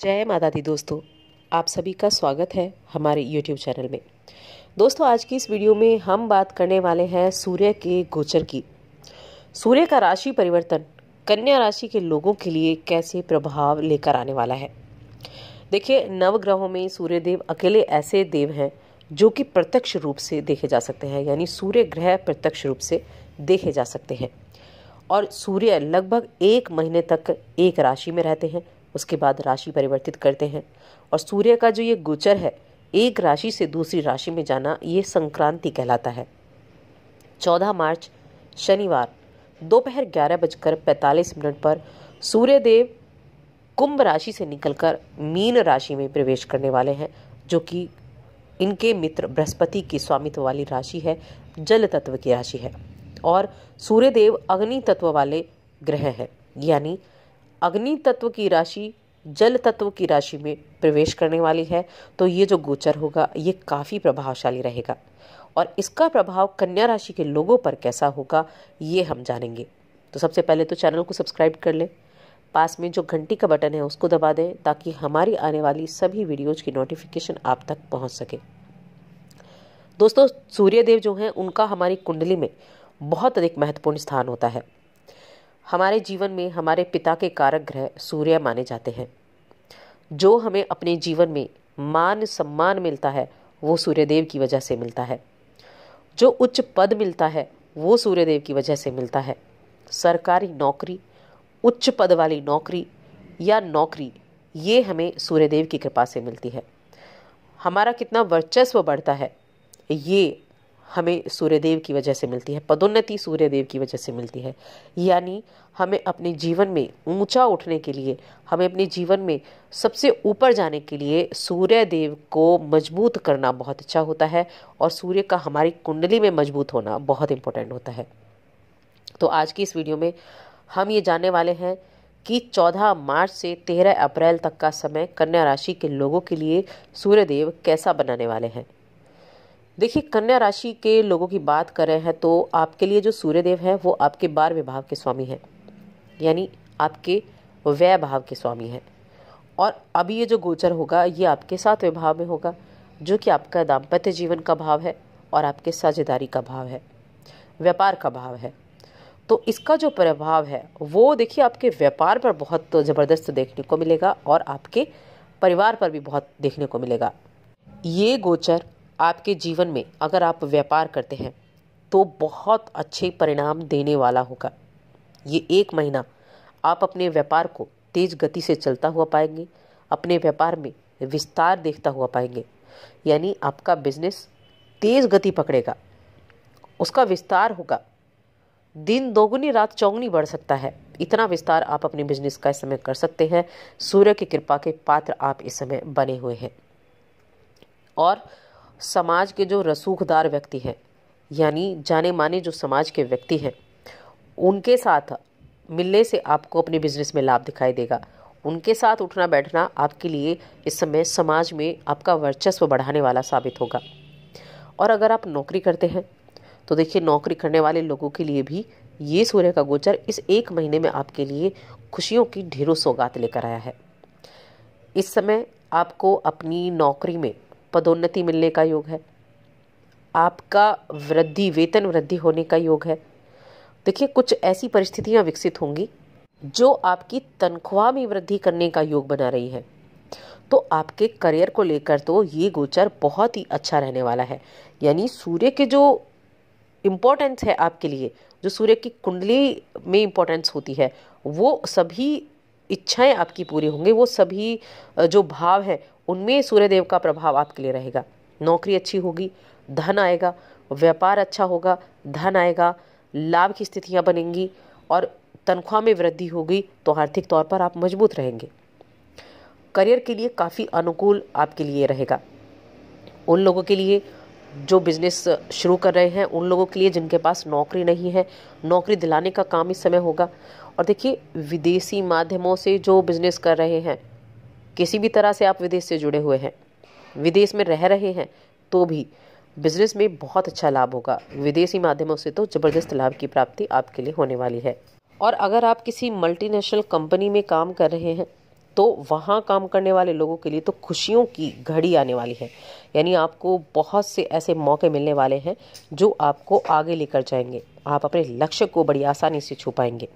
जय माता दी दोस्तों आप सभी का स्वागत है हमारे YouTube चैनल में दोस्तों आज की इस वीडियो में हम बात करने वाले हैं सूर्य के गोचर की सूर्य का राशि परिवर्तन कन्या राशि के लोगों के लिए कैसे प्रभाव लेकर आने वाला है देखिए नवग्रहों में सूर्य देव अकेले ऐसे देव हैं जो कि प्रत्यक्ष रूप से देखे जा सकते हैं यानी सूर्य ग्रह प्रत्यक्ष रूप से देखे जा सकते हैं और सूर्य लगभग एक महीने तक एक राशि में रहते हैं उसके बाद राशि परिवर्तित करते हैं और सूर्य का जो ये गोचर है एक राशि से दूसरी राशि में जाना ये संक्रांति कहलाता है चौदह मार्च शनिवार दोपहर ग्यारह बजकर पैंतालीस मिनट पर सूर्यदेव कुंभ राशि से निकलकर मीन राशि में प्रवेश करने वाले हैं जो कि इनके मित्र बृहस्पति की स्वामित्व वाली राशि है जल तत्व की राशि है और सूर्यदेव अग्नि तत्व वाले ग्रह हैं यानी अग्नि तत्व की राशि जल तत्व की राशि में प्रवेश करने वाली है तो ये जो गोचर होगा ये काफ़ी प्रभावशाली रहेगा और इसका प्रभाव कन्या राशि के लोगों पर कैसा होगा ये हम जानेंगे तो सबसे पहले तो चैनल को सब्सक्राइब कर लें पास में जो घंटी का बटन है उसको दबा दें ताकि हमारी आने वाली सभी वीडियोज की नोटिफिकेशन आप तक पहुँच सके दोस्तों सूर्यदेव जो हैं उनका हमारी कुंडली में बहुत अधिक महत्वपूर्ण स्थान होता है हमारे जीवन में हमारे पिता के कारक ग्रह सूर्य माने जाते हैं जो हमें अपने जीवन में मान सम्मान मिलता है वो सूर्यदेव की वजह से मिलता है जो उच्च पद मिलता है वो सूर्यदेव की वजह से मिलता है सरकारी नौकरी उच्च पद वाली नौकरी या नौकरी ये हमें सूर्यदेव की कृपा से मिलती है हमारा कितना वर्चस्व बढ़ता है ये हमें सूर्यदेव की वजह से मिलती है पदोन्नति सूर्यदेव की वजह से मिलती है यानी हमें अपने जीवन में ऊंचा उठने के लिए हमें अपने जीवन में सबसे ऊपर जाने के लिए सूर्यदेव को मजबूत करना बहुत अच्छा होता है और सूर्य का हमारी कुंडली में मजबूत होना बहुत इम्पोर्टेंट होता है तो आज की इस वीडियो में हम ये जानने वाले हैं कि 14 मार्च से 13 अप्रैल तक का समय कन्या राशि के लोगों के लिए सूर्यदेव कैसा बनाने वाले हैं देखिए कन्या राशि के लोगों की बात कर रहे हैं तो आपके लिए जो सूर्यदेव हैं वो आपके बार विभाव के स्वामी हैं यानी आपके व्यय भाव के स्वामी हैं और अभी ये जो गोचर होगा ये आपके साथ विभाव में होगा जो कि आपका दाम्पत्य जीवन का भाव है और आपके साझेदारी का भाव है व्यापार का भाव है तो इसका जो प्रभाव है वो देखिए आपके व्यापार पर बहुत ज़बरदस्त देखने को मिलेगा और आपके परिवार पर भी बहुत देखने को मिलेगा ये गोचर आपके जीवन में अगर आप व्यापार करते हैं तो बहुत अच्छे परिणाम देने वाला होगा ये एक महीना आप अपने व्यापार को तेज़ गति से चलता हुआ पाएंगे अपने व्यापार में विस्तार देखता हुआ पाएंगे यानी आपका बिजनेस तेज़ गति पकड़ेगा उसका विस्तार होगा दिन दोगुनी रात चौगुनी बढ़ सकता है इतना विस्तार आप अपने बिजनेस का इस समय कर सकते हैं सूर्य की कृपा के पात्र आप इस समय बने हुए हैं और समाज के जो रसूखदार व्यक्ति हैं यानी जाने माने जो समाज के व्यक्ति हैं उनके साथ मिलने से आपको अपने बिजनेस में लाभ दिखाई देगा उनके साथ उठना बैठना आपके लिए इस समय समाज में आपका वर्चस्व बढ़ाने वाला साबित होगा और अगर आप नौकरी करते हैं तो देखिए नौकरी करने वाले लोगों के लिए भी ये सूर्य का गोचर इस एक महीने में आपके लिए खुशियों की ढेरों सौगात लेकर आया है इस समय आपको अपनी नौकरी में पदोन्नति मिलने का योग है आपका वृद्धि वेतन वृद्धि होने का योग है देखिए कुछ ऐसी परिस्थितियां विकसित होंगी जो आपकी तनख्वाह में वृद्धि करने का योग बना रही है तो आपके करियर को लेकर तो ये गोचर बहुत ही अच्छा रहने वाला है यानी सूर्य के जो इम्पोर्टेंस है आपके लिए जो सूर्य की कुंडली में इम्पोर्टेंस होती है वो सभी इच्छाएं आपकी पूरी होंगी वो सभी जो भाव हैं उनमें सूर्यदेव का प्रभाव आपके लिए रहेगा नौकरी अच्छी होगी धन आएगा व्यापार अच्छा होगा धन आएगा लाभ की स्थितियाँ बनेंगी और तनख्वाह में वृद्धि होगी तो आर्थिक तौर पर आप मजबूत रहेंगे करियर के लिए काफ़ी अनुकूल आपके लिए रहेगा उन लोगों के लिए जो बिज़नेस शुरू कर रहे हैं उन लोगों के लिए जिनके पास नौकरी नहीं है नौकरी दिलाने का काम इस समय होगा और देखिए विदेशी माध्यमों से जो बिजनेस कर रहे हैं किसी भी तरह से आप विदेश से जुड़े हुए हैं विदेश में रह रहे हैं तो भी बिजनेस में बहुत अच्छा लाभ होगा विदेशी माध्यमों से तो ज़बरदस्त लाभ की प्राप्ति आपके लिए होने वाली है और अगर आप किसी मल्टीनेशनल कंपनी में काम कर रहे हैं तो वहाँ काम करने वाले लोगों के लिए तो खुशियों की घड़ी आने वाली है यानी आपको बहुत से ऐसे मौके मिलने वाले हैं जो आपको आगे लेकर जाएंगे आप अपने लक्ष्य को बड़ी आसानी से छुपाएंगे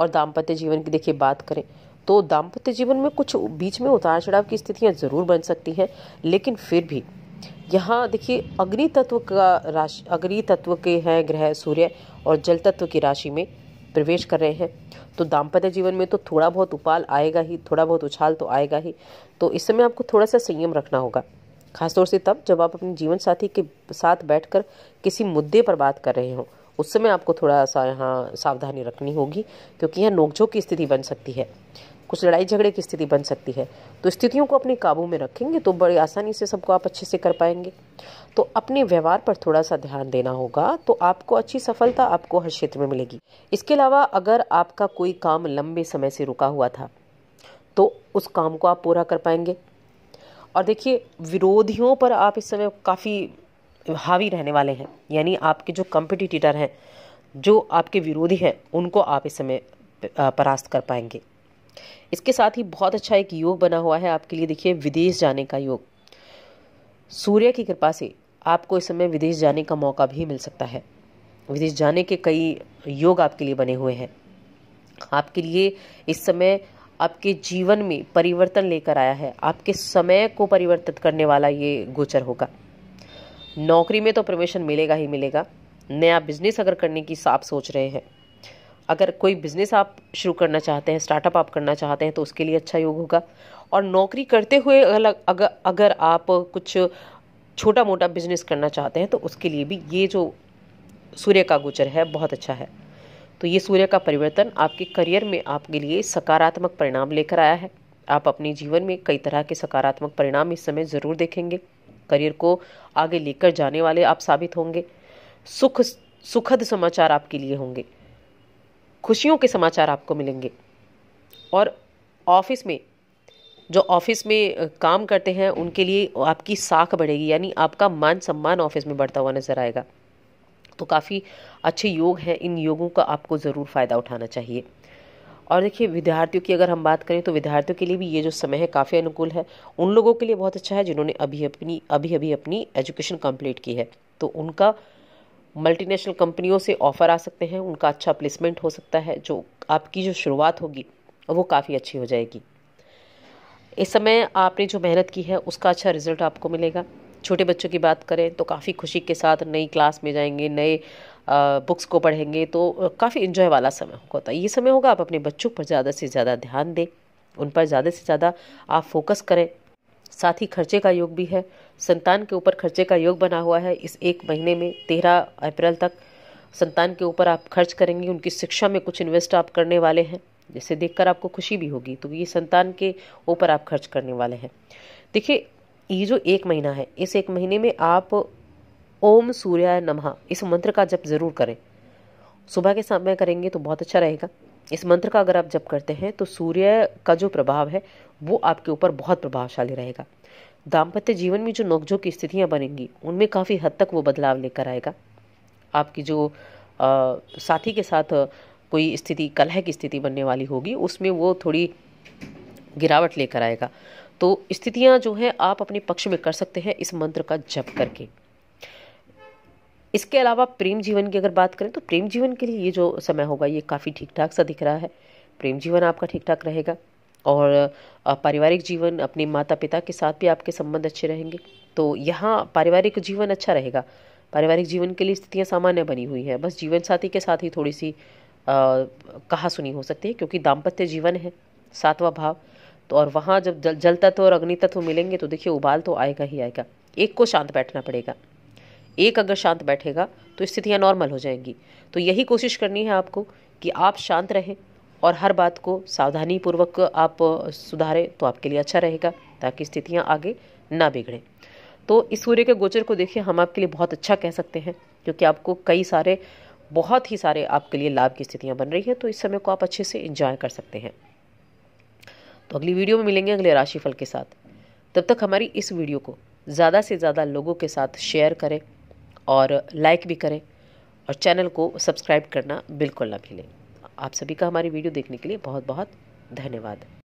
और दाम्पत्य जीवन की देखिए बात करें तो दाम्पत्य जीवन में कुछ बीच में उतार चढ़ाव की स्थितियाँ ज़रूर बन सकती हैं लेकिन फिर भी यहाँ देखिए अग्नि तत्व का राशि अग्नि तत्व के हैं ग्रह सूर्य और जल तत्व की राशि में प्रवेश कर रहे हैं तो दाम्पत्य जीवन में तो थोड़ा बहुत उपाल आएगा ही थोड़ा बहुत उछाल तो आएगा ही तो इस समय आपको थोड़ा सा संयम रखना होगा खासतौर से तब जब आप अपने जीवन साथी के साथ बैठकर किसी मुद्दे पर बात कर रहे हों उस समय आपको थोड़ा सा यहाँ सावधानी रखनी होगी क्योंकि यहाँ नोकझोंक की स्थिति बन सकती है कुछ लड़ाई झगड़े की स्थिति बन सकती है तो स्थितियों को अपने काबू में रखेंगे तो बड़ी आसानी से सबको आप अच्छे से कर पाएंगे तो अपने व्यवहार पर थोड़ा सा ध्यान देना होगा तो आपको अच्छी सफलता आपको हर क्षेत्र में मिलेगी इसके अलावा अगर आपका कोई काम लंबे समय से रुका हुआ था तो उस काम को आप पूरा कर पाएंगे और देखिए विरोधियों पर आप इस समय काफ़ी हावी रहने वाले हैं यानी आपके जो कंपिटिटर हैं जो आपके विरोधी हैं उनको आप इस समय परास्त कर पाएंगे इसके साथ ही बहुत अच्छा एक योग बना हुआ है आपके लिए देखिए विदेश जाने का योग सूर्य की कृपा से आपको इस समय विदेश जाने का मौका भी मिल सकता है विदेश जाने के कई योग आपके लिए बने हुए हैं आपके लिए इस समय आपके जीवन में परिवर्तन लेकर आया है आपके समय को परिवर्तित करने वाला ये गोचर होगा नौकरी में तो प्रमोशन मिलेगा ही मिलेगा नया बिजनेस अगर करने की आप सोच रहे हैं अगर कोई बिजनेस आप शुरू करना चाहते हैं स्टार्टअप आप करना चाहते हैं तो उसके लिए अच्छा योग होगा और नौकरी करते हुए अगर अगर आप कुछ छोटा मोटा बिजनेस करना चाहते हैं तो उसके लिए भी ये जो सूर्य का गोचर है बहुत अच्छा है तो ये सूर्य का परिवर्तन आपके करियर में आपके लिए सकारात्मक परिणाम लेकर आया है आप अपने जीवन में कई तरह के सकारात्मक परिणाम इस समय ज़रूर देखेंगे करियर को आगे लेकर जाने वाले आप साबित होंगे सुख सुखद समाचार आपके लिए होंगे खुशियों के समाचार आपको मिलेंगे और ऑफिस में जो ऑफिस में काम करते हैं उनके लिए आपकी साख बढ़ेगी यानी आपका मान सम्मान ऑफिस में बढ़ता हुआ नजर आएगा तो काफ़ी अच्छे योग हैं इन योगों का आपको ज़रूर फ़ायदा उठाना चाहिए और देखिए विद्यार्थियों की अगर हम बात करें तो विद्यार्थियों के लिए भी ये जो समय है काफ़ी अनुकूल है उन लोगों के लिए बहुत अच्छा है जिन्होंने अभी अपनी अभी अभी अपनी एजुकेशन कंप्लीट की है तो उनका मल्टीनेशनल कंपनियों से ऑफ़र आ सकते हैं उनका अच्छा प्लेसमेंट हो सकता है जो आपकी जो शुरुआत होगी वो काफ़ी अच्छी हो जाएगी इस समय आपने जो मेहनत की है उसका अच्छा रिजल्ट आपको मिलेगा छोटे बच्चों की बात करें तो काफ़ी खुशी के साथ नई क्लास में जाएंगे नए बुक्स को पढ़ेंगे तो काफ़ी इन्जॉय वाला समय होता है ये समय होगा आप अपने बच्चों पर ज़्यादा से ज़्यादा ध्यान दें उन पर ज़्यादा से ज़्यादा आप फोकस करें साथ ही खर्चे का योग भी है संतान के ऊपर खर्चे का योग बना हुआ है इस एक महीने में तेरह अप्रैल तक संतान के ऊपर आप खर्च करेंगे उनकी शिक्षा में कुछ इन्वेस्ट आप करने वाले हैं जिसे देखकर आपको खुशी भी होगी तो ये संतान के ऊपर आप खर्च करने वाले हैं देखिए ये जो एक महीना है इस एक महीने में आप ओम सूर्याय नमः इस मंत्र का जप ज़रूर करें सुबह के समय करेंगे तो बहुत अच्छा रहेगा इस मंत्र का अगर आप जप करते हैं तो सूर्य का जो प्रभाव है वो आपके ऊपर बहुत प्रभावशाली रहेगा दाम्पत्य जीवन में जो नोकझोंक की स्थितियाँ बनेंगी उनमें काफ़ी हद तक वो बदलाव लेकर आएगा आपकी जो आ, साथी के साथ कोई स्थिति कलह की स्थिति बनने वाली होगी उसमें वो थोड़ी गिरावट लेकर आएगा तो स्थितियाँ जो है आप अपने पक्ष में कर सकते हैं इस मंत्र का जप करके इसके अलावा प्रेम जीवन की अगर बात करें तो प्रेम जीवन के लिए ये जो समय होगा ये काफ़ी ठीक ठाक सा दिख रहा है प्रेम जीवन आपका ठीक ठाक रहेगा और पारिवारिक जीवन अपने माता पिता के साथ भी आपके संबंध अच्छे रहेंगे तो यहाँ पारिवारिक जीवन अच्छा रहेगा पारिवारिक जीवन के लिए स्थितियाँ सामान्य बनी हुई हैं बस जीवन साथी के साथ ही थोड़ी सी कहा सुनी हो सकती है क्योंकि दाम्पत्य जीवन है सातवा भाव तो और वहाँ जब जल जल तत्व और अग्नि तत्व मिलेंगे तो देखिए उबाल तो आएगा ही आएगा एक को शांत बैठना पड़ेगा एक अगर शांत बैठेगा तो स्थितियाँ नॉर्मल हो जाएंगी तो यही कोशिश करनी है आपको कि आप शांत रहें और हर बात को सावधानी पूर्वक आप सुधारें तो आपके लिए अच्छा रहेगा ताकि स्थितियाँ आगे ना बिगड़ें तो इस सूर्य के गोचर को देखिए हम आपके लिए बहुत अच्छा कह सकते हैं क्योंकि आपको कई सारे बहुत ही सारे आपके लिए लाभ की स्थितियाँ बन रही हैं तो इस समय को आप अच्छे से इंजॉय कर सकते हैं तो अगली वीडियो में मिलेंगे अगले राशिफल के साथ तब तक हमारी इस वीडियो को ज़्यादा से ज़्यादा लोगों के साथ शेयर करें और लाइक भी करें और चैनल को सब्सक्राइब करना बिल्कुल ना भूलें आप सभी का हमारी वीडियो देखने के लिए बहुत बहुत धन्यवाद